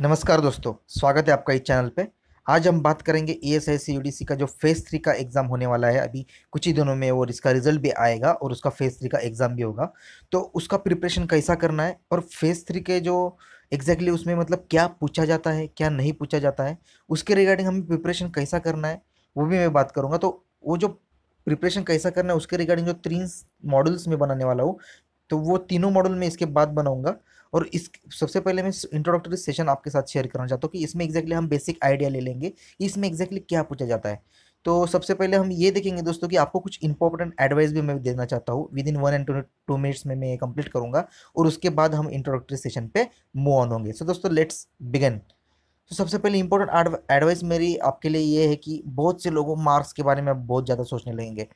नमस्कार दोस्तों स्वागत है आपका इस चैनल पे आज हम बात करेंगे E S I C U D C का जो फेज़ थ्री का एग्ज़ाम होने वाला है अभी कुछ ही दिनों में और इसका रिजल्ट भी आएगा और उसका फेज़ थ्री का एग्ज़ाम भी होगा तो उसका प्रिपरेशन कैसा करना है और फेज़ थ्री के जो एग्जैक्टली उसमें मतलब क्या पूछा जाता है क्या नहीं पूछा जाता है उसके रिगार्डिंग हमें प्रिपरेशन कैसा करना है वो भी मैं बात करूँगा तो वो जो प्रिपरेशन कैसा करना है उसके रिगार्डिंग जो तीन मॉडल्स में बनाने वाला हूँ तो वो तीनों मॉडल में इसके बाद बनाऊँगा और इस सबसे पहले मैं इंट्रोडक्टरी सेशन आपके साथ शेयर करना चाहता हूँ कि इसमें एक्जैक्टली हम बेसिक आइडिया ले लेंगे इसमें एक्जैक्टली क्या पूछा जाता है तो सबसे पहले हम ये देखेंगे दोस्तों कि आपको कुछ इंपॉर्टेंट एडवाइस भी मैं देना चाहता हूँ within one and two minutes में मैं ये कंप्लीट करूँगा और उसके बाद हम इंट्रोडक्टरी सेशन पे मूव ऑन होंगे सो so, दोस्तों लेट्स बिगन तो सबसे पहले इंपॉर्टेंट एडवाइस मेरी आपके लिए ये है कि बहुत से लोगों मार्क्स के बारे में बहुत ज़्यादा सोचने लगेंगे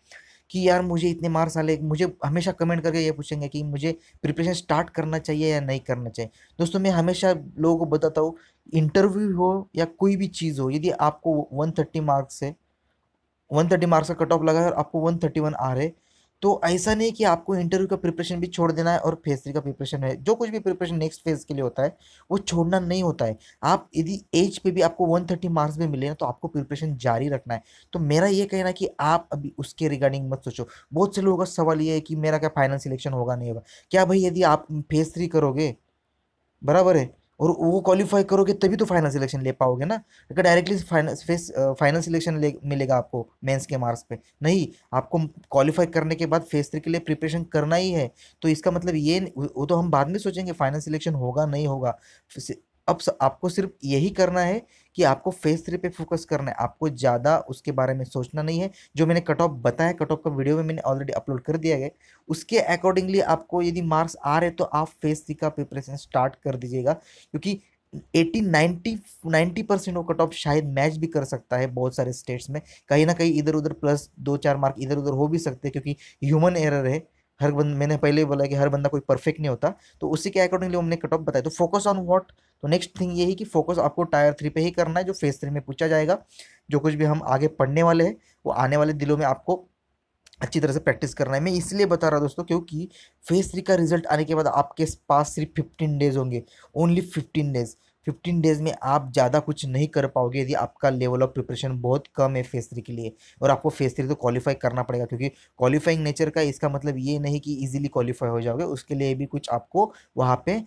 कि यार मुझे इतने मार्क्स साले मुझे हमेशा कमेंट करके ये पूछेंगे कि मुझे प्रिपरेशन स्टार्ट करना चाहिए या नहीं करना चाहिए दोस्तों मैं हमेशा लोगों को बताता हूँ इंटरव्यू हो या कोई भी चीज़ हो यदि आपको वन थर्टी मार्क्स है वन थर्टी मार्क्स का कट ऑफ लगा है और आपको वन थर्टी वन आ रहे तो ऐसा नहीं कि आपको इंटरव्यू का प्रिपरेशन भी छोड़ देना है और फेज थ्री का प्रिपरेशन है जो कुछ भी प्रिपरेशन नेक्स्ट फेज के लिए होता है वो छोड़ना नहीं होता है आप यदि एज पे भी आपको वन थर्टी मार्क्स भी मिले ना तो आपको प्रिपरेशन जारी रखना है तो मेरा ये कहना है कि आप अभी उसके रिगार्डिंग मत सोचो बहुत से लोगों का सवाल ये है कि मेरा क्या फाइनल सिलेक्शन होगा नहीं होगा क्या भाई यदि आप फेज थ्री करोगे बराबर है और वो क्वालिफाई करोगे तभी तो फाइनल सिलेक्शन ले पाओगे ना अगर directly final phase final selection ले मिलेगा आपको मेंस के मार्क्स पे नहीं आपको क्वालिफाई करने के बाद फेस थ्री के लिए प्रिपरेशन करना ही है तो इसका मतलब ये वो तो हम बाद में सोचेंगे फाइनल सिलेक्शन होगा नहीं होगा अब आपको सिर्फ यही करना है कि आपको फेज थ्री पे फोकस करना है आपको ज़्यादा उसके बारे में सोचना नहीं है जो मैंने कट ऑफ बताया कट ऑफ का वीडियो में मैंने ऑलरेडी अपलोड कर दिया है उसके अकॉर्डिंगली आपको यदि मार्क्स आ रहे तो आप फेज थ्री का प्रिपरेशन स्टार्ट कर दीजिएगा क्योंकि एटी नाइन्टी नाइन्टी परसेंट वो कट ऑफ शायद मैच भी कर सकता है बहुत सारे स्टेट्स में कहीं ना कहीं इधर उधर प्लस दो चार मार्क इधर उधर हो भी सकते हैं क्योंकि ह्यूमन एरर है हर बंद मैंने पहले ही बोला कि हर बंदा कोई परफेक्ट नहीं होता तो उसी के अकॉर्डिंगली हमने कट ऑफ बताया तो फोकस ऑन व्हाट तो नेक्स्ट थिंग यही कि फोकस आपको टायर थ्री पे ही करना है जो फेज थ्री में पूछा जाएगा जो कुछ भी हम आगे पढ़ने वाले हैं वो आने वाले दिनों में आपको अच्छी तरह से प्रैक्टिस करना है मैं इसलिए बता रहा दोस्तों क्योंकि फेज थ्री का रिजल्ट आने के बाद आपके पास सिर्फ फिफ्टीन डेज होंगे only fifteen days fifteen days में आप ज़्यादा कुछ नहीं कर पाओगे यदि आपका लेवल ऑफ प्रिपरेशन बहुत कम है फेस थ्री के लिए और आपको फेस थ्री तो क्वालिफाई करना पड़ेगा क्योंकि क्वालिफाइंग नेचर का इसका मतलब ये नहीं कि ईजिली क्वालिफाई हो जाओगे उसके लिए भी कुछ आपको वहाँ पे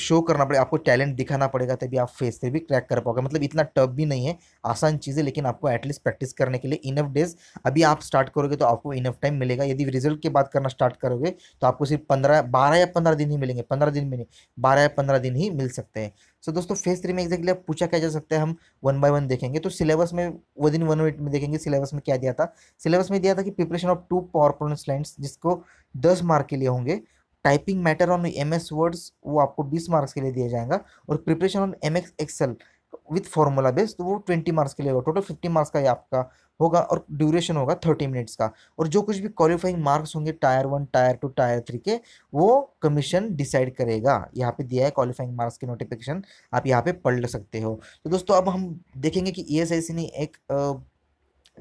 शो करना पड़ेगा आपको टैलेंट दिखाना पड़ेगा तभी आप फेस से भी क्रैक कर पाओगे मतलब इतना टफ भी नहीं है आसान चीज़ है लेकिन आपको एटलीस्ट प्रैक्टिस करने के लिए इनफ डेज अभी आप स्टार्ट करोगे तो आपको इनफ टाइम मिलेगा यदि रिजल्ट की बात करना स्टार्ट करोगे तो आपको सिर्फ पंद्रह बारह या पंद्रह दिन ही मिलेंगे पंद्रह दिन में नहीं बारह या पंद्रह दिन ही मिल सकते हैं सो so, दोस्तों फेज थ्री में एग्जैक्टली आप पूछा क्या जा सकता है हम वन बाय वन देखेंगे तो सिलेबस में विद इन वन मिनट में देखेंगे सिलेबस में क्या दिया था सिलेबस में दिया था कि preparation of two power point line जिसको दस मार्क के लिए होंगे typing matter on M S words वो आपको बीस मार्क्स के लिए दिया जाएगा और preparation on M X excel with formula base तो वो ट्वेंटी मार्क्स के लिए होगा टोटल फिफ्टी मार्क्स का ये आपका होगा और ड्यूरेशन होगा थर्टी मिनट्स का और जो कुछ भी क्वालिफाइंग मार्क्स होंगे tier one tier two tier three के वो कमीशन डिसाइड करेगा यहाँ पे दिया है क्वालिफाइंग मार्क्स की नोटिफिकेशन आप यहाँ पे पढ़ सकते हो तो दोस्तों अब हम देखेंगे कि ई e ने एक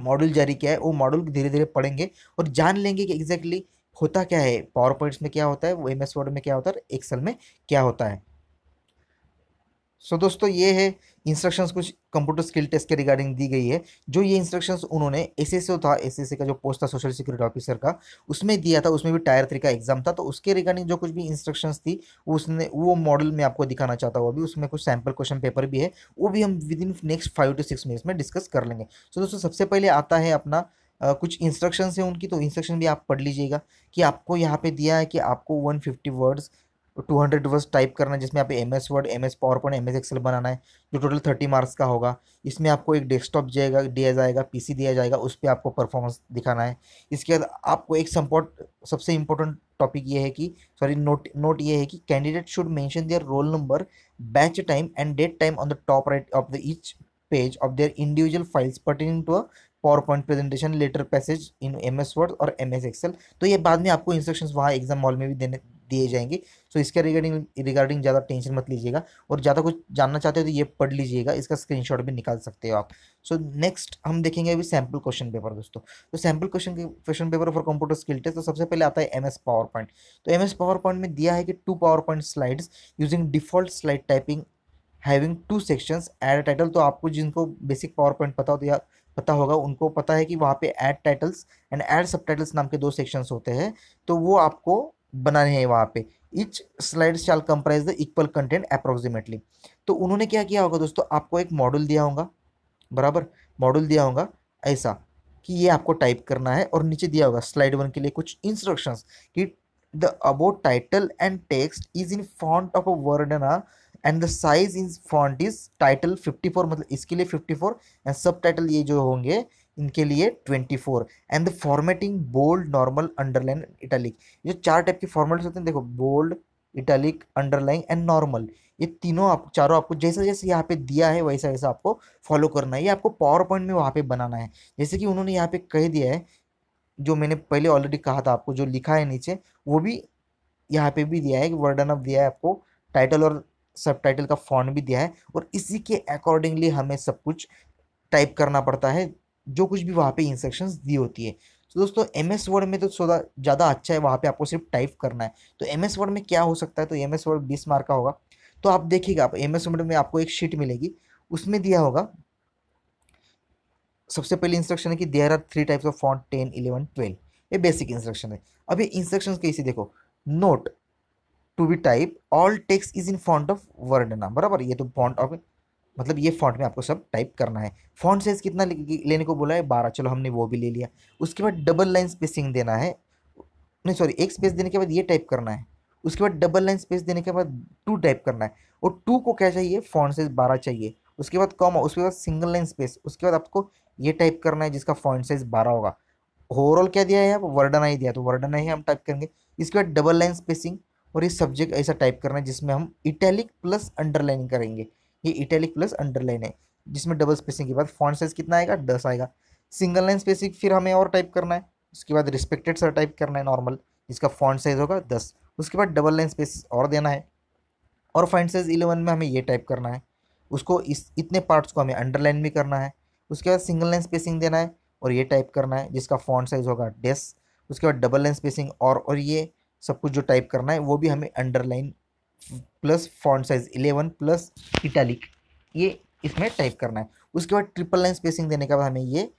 मॉडल जारी किया है वो मॉडल धीरे धीरे पढ़ेंगे और जान लेंगे कि एग्जैक्टली होता क्या है पावर पॉइंट्स में क्या होता है वो एम एस वर्ड में क्या होता है एक्सेल में क्या होता है सो so, दोस्तों ये है इंस्ट्रक्शंस कुछ कंप्यूटर स्किल टेस्ट के रिगार्डिंग दी गई है जो ये इंस्ट्रक्शंस उन्होंने एस था एस एस का जो पोस्ट था सोशल सिक्योरिटी ऑफिसर का उसमें दिया था उसमें भी टायर थ्री का एग्जाम था तो उसके रिगार्डिंग जो कुछ भी इंस्ट्रक्शंस थी उसने वो मॉडल में आपको दिखाना चाहता हूँ अभी उसमें कुछ सैम्पल क्वेश्चन पेपर भी है वो भी हम within next five to six minutes में डिस्कस कर लेंगे सो so, दोस्तों सबसे पहले आता है अपना कुछ इंस्ट्रक्शंस हैं उनकी तो इंस्ट्रक्शन भी आप पढ़ लीजिएगा कि आपको यहाँ पे दिया है कि आपको 150 वर्ड्स 200 वर्ड्स टाइप करना है जिसमें आप M S word M S power point M S excel बनाना है जो टोटल थर्टी मार्क्स का होगा इसमें आपको एक डेस्कटॉप जाएगा दिया जाएगा सी दिया जाएगा उस पर आपको परफॉर्मेंस दिखाना है इसके बाद आपको एक सम्पोर्ट सबसे इम्पोर्टेंट टॉपिक ये है कि सॉरी नोट नोट ये है कि candidate should mention their roll number batch time and date time on the top right of the each page of their individual files pertaining to a power point presentation letter passage in M S word और M S excel तो ये बाद में आपको instruction वहाँ exam hall में भी देने दिए जाएंगे सो इसके रिगार्डिंग रिगार्डिंग ज़्यादा टेंशन मत लीजिएगा और ज़्यादा कुछ जानना चाहते हो तो ये पढ़ लीजिएगा इसका स्क्रीनशॉट भी निकाल सकते हो आप सो नेक्स्ट हम देखेंगे अभी सैम्पल क्वेश्चन पेपर दोस्तों तो sample question question paper for computer skill test तो सबसे पहले आता है एम एस पावर पॉइंट तो एम एस पावर पॉइंट में दिया है कि two power point slides using default slide typing having two sections add title तो आपको जिनको बेसिक पावर पॉइंट पता हो तो या पता होगा उनको पता है कि वहाँ पे add titles and add sub titles नाम के दो सेक्शंस होते हैं तो वो आपको बनाने हैं वहाँ पे each slide shall comprise the equal content approximately तो उन्होंने क्या किया होगा दोस्तों आपको एक मॉडल दिया होगा बराबर मॉडल दिया होगा ऐसा कि ये आपको टाइप करना है और नीचे दिया होगा स्लाइड वन के लिए कुछ इंस्ट्रक्शंस कि the about title and text is in font of a word आ and the size in font is title 54 मतलब इसके लिए 54 एंड सब टाइटल ये जो होंगे इनके लिए 24 and the formatting bold normal underline italic जो चार टाइप के फॉर्मेट्स होते हैं देखो bold italic underline and normal ये तीनों आप चारों आपको जैसा जैसे यहाँ पे दिया है वैसा वैसा आपको फॉलो करना है ये आपको पावर पॉइंट में वहाँ पे बनाना है जैसे कि उन्होंने यहाँ पे कह दिया है जो मैंने पहले ऑलरेडी कहा था आपको जो लिखा है नीचे वो भी यहाँ पे भी दिया है कि वर्डन ऑफ दिया है आपको टाइटल और सब टाइटल का फॉन्ट भी दिया है और इसी के अकॉर्डिंगली हमें सब कुछ टाइप करना पड़ता है जो कुछ भी वहाँ पे इंस्ट्रक्शंस दी होती है तो दोस्तों एम एस वर्ड में तो थोड़ा ज़्यादा अच्छा है वहाँ पे आपको सिर्फ टाइप करना है तो एम एस वर्ड में क्या हो सकता है तो एम एस वर्ड बीस मार्क का होगा तो आप देखिएगा आप एम एस वर्ड में आपको एक शीट मिलेगी उसमें दिया होगा सबसे पहले इंस्ट्रक्शन है कि there are three types of font ten eleven twelve ये बेसिक इंस्ट्रक्शन है अब ये इंस्ट्रक्शन कैसे देखो note to be type all text is in font of वर्डना बराबर ये तो फॉन्ट ऑफ मतलब ये फॉन्ट में आपको सब टाइप करना है फॉन्ट साइज कितना लेने को बोला है बारह चलो हमने वो भी ले लिया उसके बाद डबल लाइन स्पेसिंग देना है नहीं सॉरी एक स्पेस देने के बाद ये टाइप करना है उसके बाद डबल लाइन स्पेस देने के बाद टू टाइप करना है और टू को क्या चाहिए फॉन्ट साइज बारह चाहिए उसके बाद कॉमा उसके बाद सिंगल लाइन स्पेस उसके बाद आपको ये टाइप करना है जिसका फॉन्ट साइज बारह होगा ओवरऑल क्या दिया है आप वर्डना ही दिया तो वर्डन ही हम टाइप करेंगे इसके बाद डबल लाइन स्पेसिंग और ये सब्जेक्ट ऐसा टाइप करना है जिसमें हम इटैलिक प्लस अंडरलाइन करेंगे ये इटैलिक प्लस अंडरलाइन है जिसमें डबल स्पेसिंग के बाद फॉन्ट साइज कितना आएगा दस आएगा सिंगल लाइन स्पेसिंग फिर हमें और टाइप करना है उसके बाद रिस्पेक्टेड सर टाइप करना है नॉर्मल जिसका फॉन्ट साइज होगा दस उसके बाद डबल लाइन स्पेस और देना है और फॉन्ट साइज इलेवन में हमें ये टाइप करना है उसको इस इतने पार्ट्स को हमें अंडरलाइन भी करना है उसके बाद सिंगल लाइन स्पेसिंग देना है और ये टाइप करना है जिसका फॉन्ट साइज होगा डेस उसके बाद डबल लाइन स्पेसिंग और और ये सब कुछ जो टाइप करना है वो भी हमें underline plus font size eleven plus italic ये इसमें टाइप करना है उसके बाद ट्रिपल लाइन स्पेसिंग देने के बाद हमें ये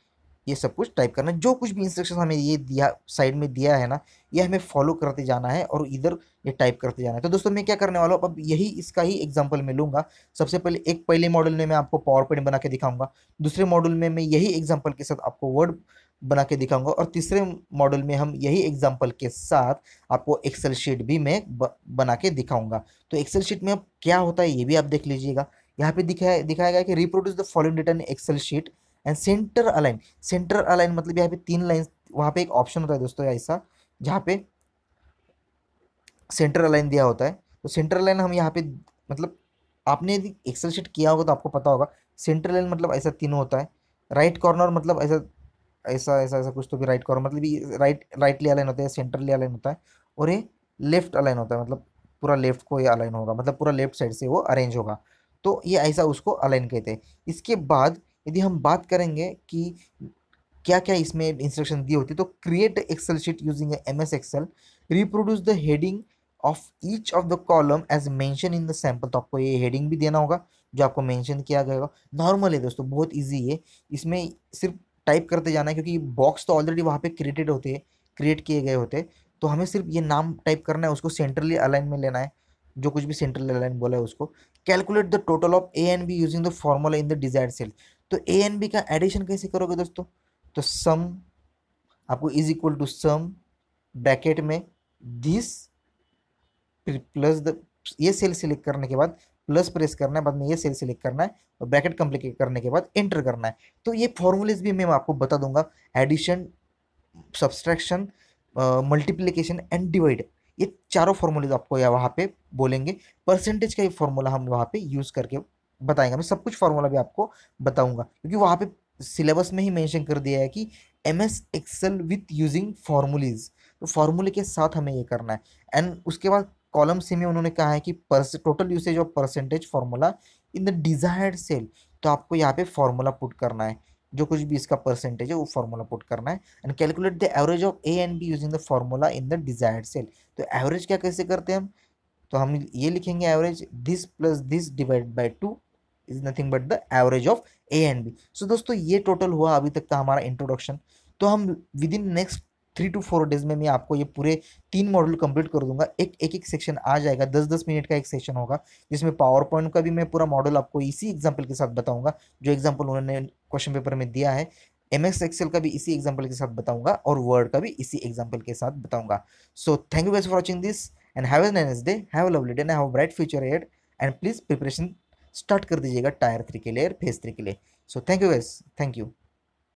ये सब कुछ टाइप करना है जो कुछ भी इंस्ट्रक्शन हमें ये दिया साइड में दिया है ना ये हमें फॉलो करते जाना है और इधर ये टाइप करते जाना है तो दोस्तों मैं क्या करने वाला हूँ अब यही इसका ही एग्जाम्पल मैं लूँगा सबसे पहले एक पहले मॉडल में मैं आपको पावर पॉइंट बना के दिखाऊंगा दूसरे मॉडल में मैं यही एग्जाम्पल के साथ आपको वर्ड बना के दिखाऊंगा और तीसरे मॉडल में हम यही एग्जाम्पल के साथ आपको एक्सेल शीट भी मैं बना के दिखाऊंगा तो एक्सेल शीट में अब क्या होता है ये भी आप देख लीजिएगा यहाँ पे दिखाया दिखाया गया कि reproduce the following data in excel sheet and centre align centre align मतलब यहाँ पे तीन लाइन वहाँ पे एक ऑप्शन होता है दोस्तों ऐसा जहाँ पे सेंटर अलाइन दिया होता है तो सेंटर लाइन हम यहाँ पे मतलब आपने यदि एक्सेल शीट किया होगा तो आपको पता होगा सेंटर लाइन मतलब ऐसा तीन होता है राइट right कॉर्नर मतलब ऐसा ऐसा ऐसा ऐसा कुछ तो भी राइट करो मतलब राइट राइटली अलाइन होता है सेंटरली अलाइन होता है और ये लेफ्ट अलाइन होता है मतलब पूरा लेफ्ट को ये अलाइन होगा मतलब पूरा लेफ्ट साइड से वो अरेंज होगा तो ये ऐसा उसको अलाइन कहते हैं इसके बाद यदि हम बात करेंगे कि क्या क्या इसमें इंस्ट्रक्शन दी होती है तो create excel sheet using M S excel reproduce the heading of each of the column as mention in the sample तो आपको ये हेडिंग भी देना होगा जो आपको मेंशन किया गया होगा नॉर्मल है दोस्तों बहुत इजी है इसमें सिर्फ टाइप करते जाना है क्योंकि बॉक्स तो ऑलरेडी वहाँ पे क्रिएटेड होते हैं क्रिएट किए गए होते तो हमें सिर्फ ये नाम टाइप करना है उसको सेंट्रली अलाइन में लेना है जो कुछ भी सेंट्रल अलाइन बोला है उसको calculate the total of A and B using the formula in the desire cell तो ए एन बी का एडिशन कैसे करोगे दोस्तों तो सम आपको is equal to sum bracket में दिस प्लस द ये सेल सिलेक्ट करने के बाद प्लस प्रेस करना है बाद में ये सेल सिलेक्ट करना है और ब्रैकेट कम्प्लीट करने के बाद एंटर करना है तो ये फॉर्मूलेज भी मैं आपको बता दूंगा addition subtraction multiplication and divide ये चारों फॉर्मूलेज आपको या वहाँ पे बोलेंगे परसेंटेज का ये फॉर्मूला हम वहाँ पे यूज़ करके बताएंगे मैं सब कुछ फॉर्मूला भी आपको बताऊंगा क्योंकि वहाँ पे सिलेबस में ही मेंशन कर दिया है कि M S excel with using formulas तो फार्मूले के साथ हमें ये करना है एंड उसके बाद कॉलम सी में उन्होंने कहा है कि total usage of percentage formula in the desired cell तो आपको यहाँ पे फार्मूला पुट करना है जो कुछ भी इसका परसेंटेज है वो फार्मूला पुट करना है and calculate the average of A and B using the formula in the desired cell तो एवरेज क्या कैसे करते हैं हम तो हम ये लिखेंगे average this plus this divide by two is nothing but the average of A and B so दोस्तों ये टोटल हुआ अभी तक का हमारा इंट्रोडक्शन तो हम within next three to four days में मैं आपको ये पूरे तीन मॉड्यूल कंप्लीट कर दूंगा एक एक एक सेक्शन आ जाएगा दस दस मिनट का एक सेशन होगा जिसमें पावर पॉइंट का भी मैं पूरा मॉडल आपको इसी एग्जाम्पल के साथ बताऊंगा जो एग्जाम्पल उन्होंने क्वेश्चन पेपर में दिया है एम एक्स एक्सेल का भी इसी एग्जाम्पल के साथ बताऊंगा और वर्ड का भी इसी एग्जाम्पल के साथ बताऊंगा so thank you guys for watching this and have a nice day have lovely day and have bright future ahead and please preparation start कर दीजिएगा टायर थ्री के लिए फेज थ्री के लिए so thank you guys thank you